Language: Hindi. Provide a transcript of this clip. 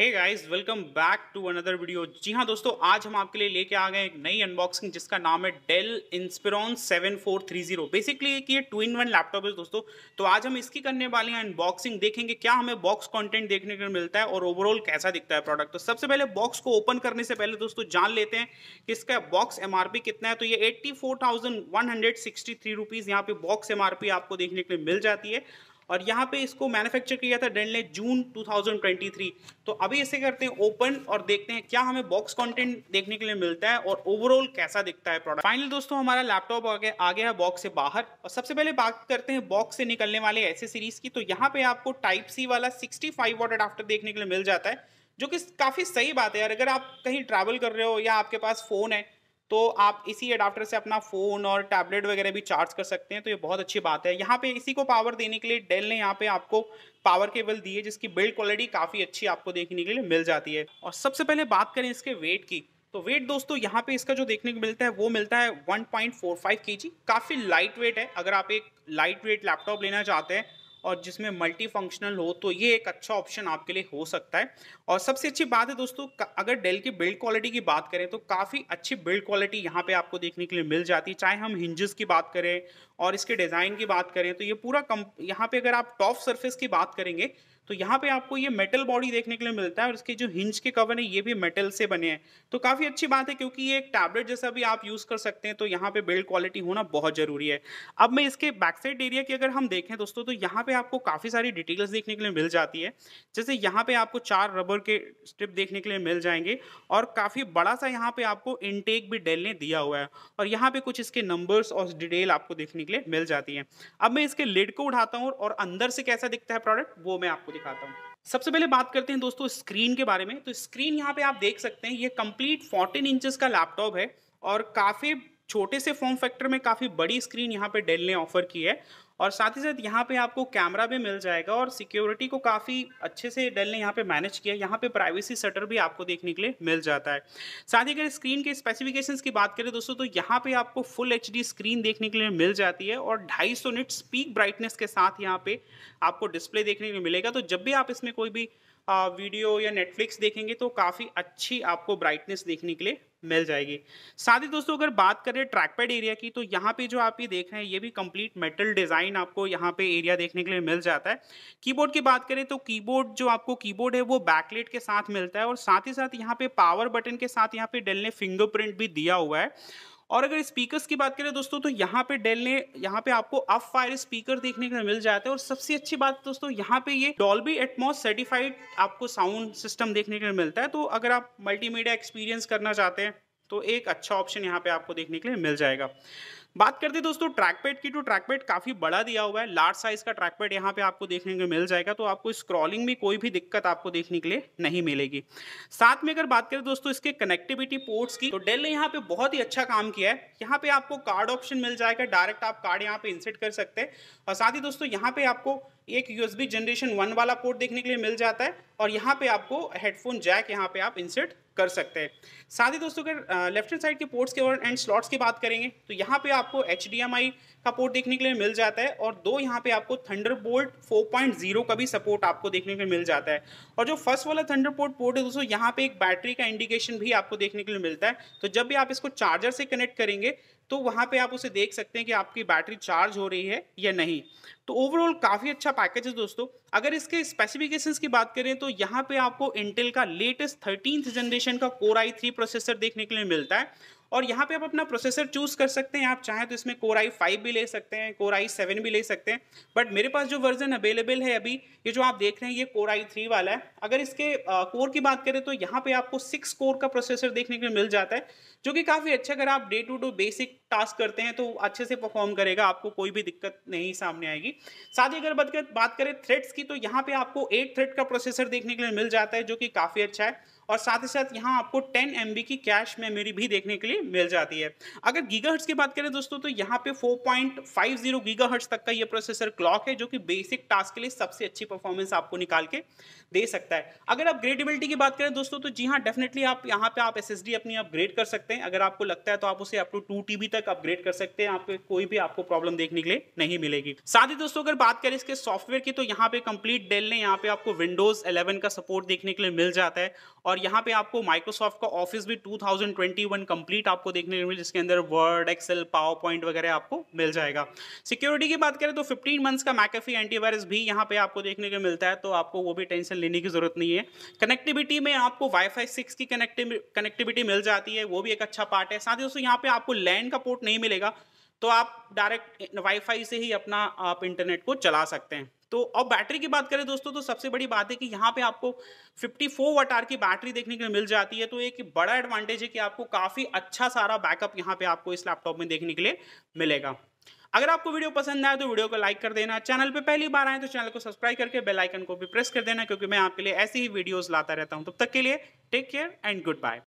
hey guys welcome back to another video जी हाँ दोस्तों आज हम आपके लिए लेके आ गए एक नई अनबॉक्सिंग जिसका नाम है डेल थ्री 7430 बेसिकली एक ये टू इन वन लैपटॉप है दोस्तों तो आज हम इसकी करने वाले हैं अनबॉक्सिंग देखेंगे क्या हमें बॉक्स कंटेंट देखने को मिलता है और ओवरऑल कैसा दिखता है प्रोडक्ट तो सबसे पहले बॉक्स को ओपन करने से पहले दोस्तों जान लेते हैं कि इसका बॉक्स एम कितना है तो ये एट्टी फोर यहाँ पे बॉक्स एम आपको देखने के लिए मिल जाती है और यहाँ पे इसको मैन्युफैक्चर किया था डेल ने जून 2023 तो अभी इसे करते हैं ओपन और देखते हैं क्या हमें बॉक्स कंटेंट देखने के लिए मिलता है और ओवरऑल कैसा दिखता है प्रोडक्ट फाइनल दोस्तों हमारा लैपटॉप आगे आ गया है बॉक्स से बाहर और सबसे पहले बात करते हैं बॉक्स से निकलने वाले ऐसे सीरीज की तो यहाँ पे आपको टाइप सी वाला सिक्सटी फाइव वॉट देखने के लिए मिल जाता है जो कि काफ़ी सही बात है यार अगर आप कहीं ट्रैवल कर रहे हो या आपके पास फ़ोन है तो आप इसी अडाप्टर से अपना फ़ोन और टैबलेट वगैरह भी चार्ज कर सकते हैं तो ये बहुत अच्छी बात है यहाँ पे इसी को पावर देने के लिए डेल ने यहाँ पे आपको पावर केबल दी है जिसकी बिल्ड क्वालिटी काफ़ी अच्छी आपको देखने के लिए मिल जाती है और सबसे पहले बात करें इसके वेट की तो वेट दोस्तों यहाँ पे इसका जो देखने को मिलता है वो मिलता है 1.45 पॉइंट काफ़ी लाइट वेट है अगर आप एक लाइट वेट लैपटॉप लेना चाहते हैं और जिसमें मल्टी फंक्शनल हो तो ये एक अच्छा ऑप्शन आपके लिए हो सकता है और सबसे अच्छी बात है दोस्तों अगर डेल की बिल्ड क्वालिटी की बात करें तो काफ़ी अच्छी बिल्ड क्वालिटी यहाँ पे आपको देखने के लिए मिल जाती है चाहे हम हिंजेस की बात करें और इसके डिज़ाइन की बात करें तो ये पूरा कम यहाँ पे अगर आप टॉप सरफेस की बात करेंगे तो यहाँ पे आपको ये मेटल बॉडी देखने के लिए मिलता है और इसके जो हिंज के कवर हैं ये भी मेटल से बने हैं तो काफ़ी अच्छी बात है क्योंकि ये एक टैबलेट जैसा भी आप यूज़ कर सकते हैं तो यहाँ पे बिल्ड क्वालिटी होना बहुत ज़रूरी है अब मैं इसके बैक साइड एरिया की अगर हम देखें दोस्तों तो यहाँ पे आपको काफ़ी सारी डिटेल्स देखने के लिए मिल जाती है जैसे यहाँ पे आपको चार रबर के स्ट्रिप देखने के लिए मिल जाएंगे और काफ़ी बड़ा सा यहाँ पे आपको इनटेक भी डेल ने दिया हुआ है और यहाँ पे कुछ इसके नंबर्स और डिटेल आपको देखने लिए मिल जाती है अब मैं इसके लिड को उठाता हूँ और अंदर से कैसा दिखता है प्रोडक्ट वो मैं आपको दिखाता हूँ सबसे पहले बात करते हैं दोस्तों स्क्रीन के बारे में तो स्क्रीन यहाँ पे आप देख सकते हैं ये कंप्लीट 14 इंचेस का लैपटॉप है और काफ़ी छोटे से फॉर्म फैक्टर में काफ़ी बड़ी स्क्रीन यहाँ पे डेल ने ऑफर की है और साथ ही साथ यहाँ पे आपको कैमरा भी मिल जाएगा और सिक्योरिटी को काफ़ी अच्छे से डेल ने यहाँ पे मैनेज किया यहाँ पे प्राइवेसी सटर भी आपको देखने के लिए मिल जाता है साथ ही अगर स्क्रीन के स्पेसिफिकेशंस की बात करें दोस्तों तो यहाँ पे आपको फुल एच स्क्रीन देखने के लिए मिल जाती है और ढाई सौ निट स्पीक ब्राइटनेस के साथ यहाँ पर आपको डिस्प्ले देखने को मिलेगा तो जब भी आप इसमें कोई भी वीडियो या नेटफ्लिक्स देखेंगे तो काफ़ी अच्छी आपको ब्राइटनेस देखने के लिए मिल जाएगी साथ ही दोस्तों अगर बात करें ट्रैक पैड एरिया की तो यहाँ पे जो आप ये देख रहे हैं ये भी कंप्लीट मेटल डिज़ाइन आपको यहाँ पे एरिया देखने के लिए मिल जाता है कीबोर्ड की बात करें तो कीबोर्ड जो आपको कीबोर्ड है वो बैकलेट के साथ मिलता है और साथ ही साथ यहाँ पे पावर बटन के साथ यहाँ पे डेल ने फिंगरप्रिंट भी दिया हुआ है और अगर स्पीकर्स की बात करें दोस्तों तो यहाँ पे डेल ने यहाँ पे आपको अप फायर स्पीकर देखने को मिल जाता है और सबसे अच्छी बात दोस्तों यहाँ पे ये डॉल्बी एटमोस सर्टिफाइड आपको साउंड सिस्टम देखने को मिलता है तो अगर आप मल्टीमीडिया एक्सपीरियंस करना चाहते हैं तो एक अच्छा ऑप्शन यहाँ पे आपको देखने के लिए मिल जाएगा बात करते दोस्तों ट्रैकपेड की तो ट्रैकपेड काफ़ी बड़ा दिया हुआ है लार्ज साइज का ट्रैकपेड यहाँ पे आपको देखने को मिल जाएगा तो आपको स्क्रॉलिंग में कोई भी दिक्कत आपको देखने के लिए नहीं मिलेगी साथ में अगर बात करें दोस्तों इसके कनेक्टिविटी पोर्ट्स की तो डेल ने यहाँ पे बहुत ही अच्छा काम किया है यहाँ पे आपको कार्ड ऑप्शन मिल जाएगा डायरेक्ट आप कार्ड यहाँ पे इंसर्ट कर सकते हैं और साथ ही दोस्तों यहाँ पे आपको एक यूएसबी जनरेशन वन वाला पोर्ट देखने के लिए मिल जाता है और यहाँ पे आपको हेडफोन जैक यहाँ पे आप इंसर्ट कर सकते हैं साथ ही दोस्तों अगर लेफ्ट हैंड साइड के पोर्ट्स के और एंड स्लॉट्स की बात करेंगे तो यहाँ पे आपको एच का पोर्ट देखने के लिए मिल जाता है और दो यहाँ पे आपको थंडर बोल्ट का भी सपोर्ट आपको देखने के लिए मिल जाता है और जो फर्स्ट वाला थंडर पोर्ट है दोस्तों यहाँ पे एक बैटरी का इंडिकेशन भी आपको देखने के लिए मिलता है तो जब भी आप इसको चार्जर से कनेक्ट करेंगे तो वहाँ पे आप उसे देख सकते हैं कि आपकी बैटरी चार्ज हो रही है या नहीं तो ओवरऑल काफ़ी अच्छा पैकेज है दोस्तों अगर इसके स्पेसिफिकेशंस की बात करें तो यहाँ पे आपको इंटेल का लेटेस्ट थर्टीन जनरेशन का कोर आई थ्री प्रोसेसर देखने के लिए मिलता है और यहाँ पे आप अपना प्रोसेसर चूज़ कर सकते हैं आप चाहें तो इसमें कोर आई फाइव भी ले सकते हैं कोर आई सेवन भी ले सकते हैं बट मेरे पास जो वर्जन अवेलेबल है अभी ये जो आप देख रहे हैं ये कोर आई थ्री वाला है अगर इसके कोर की बात करें तो यहाँ पे आपको सिक्स कोर का प्रोसेसर देखने को मिल जाता है जो कि काफ़ी अच्छा अगर आप day to day basic task करते हैं तो अच्छे से परफॉर्म करेगा आपको कोई भी दिक्कत नहीं सामने आएगी साथ ही अगर बात करें थ्रेड्स की तो यहाँ पे आपको एट थ्रेड का प्रोसेसर देखने के लिए मिल जाता है जो कि काफ़ी अच्छा है और साथ ही साथ यहाँ आपको टेन एम की कैश मेमोरी भी देखने के लिए मिल जाती है अगर गीगा की बात करें दोस्तों तो यहाँ पे four point five zero giga तक का ये प्रोसेसर क्लॉक है जो कि बेसिक टास्क के लिए सबसे अच्छी परफॉर्मेंस आपको निकाल के दे सकता है अगर अपग्रेडेबिलिटी की बात करें दोस्तों तो जी हाँ डेफिनेटली आप यहाँ पे आप एस अपनी अपग्रेड कर सकते हैं अगर आपको लगता है तो आप उसे अप टू टू टीबी तक अपग्रेड कर सकते हैं आपको कोई भी आपको प्रॉब्लम देखने के लिए नहीं मिलेगी साथ ही दोस्तों अगर बात करें इसके सॉफ्टवेयर की तो यहाँ पे कंप्लीट डेल ने यहाँ पे आपको विंडोज 11 का सपोर्ट देखने के लिए मिल जाता है और और यहाँ पे आपको माइक्रोसॉफ्ट का ऑफिस भी 2021 कंप्लीट आपको देखने को मिले जिसके अंदर वर्ड एक्सेल पावर पॉइंट वगैरह आपको मिल जाएगा सिक्योरिटी की बात करें तो 15 मंथ्स का मैकेफी एंटीवायरस भी यहाँ पे आपको देखने को मिलता है तो आपको वो भी टेंशन लेने की जरूरत नहीं है कनेक्टिविटी में आपको वाईफाई सिक्स की कनेक्टिविटी मिल जाती है वो भी एक अच्छा पार्ट है साथ ही दोस्तों यहाँ पे आपको लैंड का पोर्ट नहीं मिलेगा तो आप डायरेक्ट वाईफाई से ही अपना आप इंटरनेट को चला सकते हैं तो और बैटरी की बात करें दोस्तों तो सबसे बड़ी बात है कि यहाँ पे आपको 54 फोर वट आर की बैटरी देखने के लिए मिल जाती है तो एक बड़ा एडवांटेज है कि आपको काफ़ी अच्छा सारा बैकअप यहाँ पे आपको इस लैपटॉप में देखने के लिए मिलेगा अगर आपको वीडियो पसंद आए तो वीडियो को लाइक कर देना चैनल पे पहली बार आए तो चैनल को सब्सक्राइब करके बेलाइकन को भी प्रेस कर देना क्योंकि मैं आपके लिए ऐसी ही वीडियोज़ लाता रहता हूँ तब तक के लिए take care and good bye